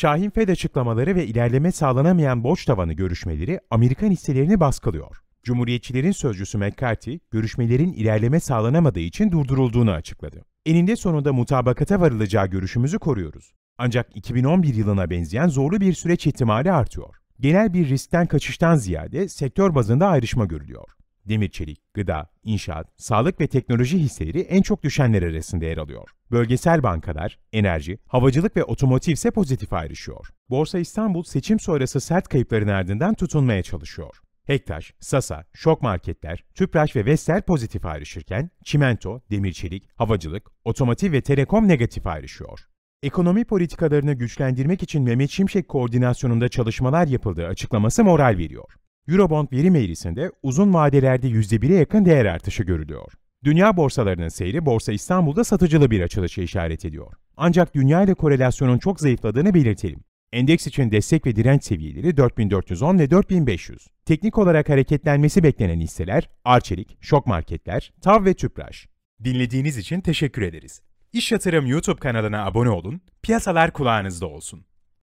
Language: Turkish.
Şahin Fed açıklamaları ve ilerleme sağlanamayan borç tavanı görüşmeleri Amerikan hisselerini baskılıyor. Cumhuriyetçilerin sözcüsü McCarthy, görüşmelerin ilerleme sağlanamadığı için durdurulduğunu açıkladı. Eninde sonunda mutabakata varılacağı görüşümüzü koruyoruz. Ancak 2011 yılına benzeyen zorlu bir süreç ihtimali artıyor. Genel bir riskten kaçıştan ziyade sektör bazında ayrışma görülüyor. Demir çelik, gıda, inşaat, sağlık ve teknoloji hisseleri en çok düşenler arasında yer alıyor. Bölgesel bankalar, enerji, havacılık ve otomotiv ise pozitif ayrışıyor. Borsa İstanbul seçim sonrası sert kayıpların ardından tutunmaya çalışıyor. Hektaş, Sasa, Şok Marketler, Tüpraş ve Vestel pozitif ayrışırken, Çimento, Demir Çelik, Havacılık, Otomotiv ve Telekom negatif ayrışıyor. Ekonomi politikalarını güçlendirmek için Mehmet Şimşek koordinasyonunda çalışmalar yapıldığı açıklaması moral veriyor. Eurobond verim eğrisinde uzun vadelerde %1'e yakın değer artışı görülüyor. Dünya borsalarının seyri Borsa İstanbul'da satıcılı bir açılışı işaret ediyor. Ancak dünya ile korelasyonun çok zayıfladığını belirtelim. Endeks için destek ve direnç seviyeleri 4410 ve 4500. Teknik olarak hareketlenmesi beklenen hisseler Arçelik, Şok Marketler, Tav ve Tüpraş. Dinlediğiniz için teşekkür ederiz. İş Yatırım YouTube kanalına abone olun, piyasalar kulağınızda olsun.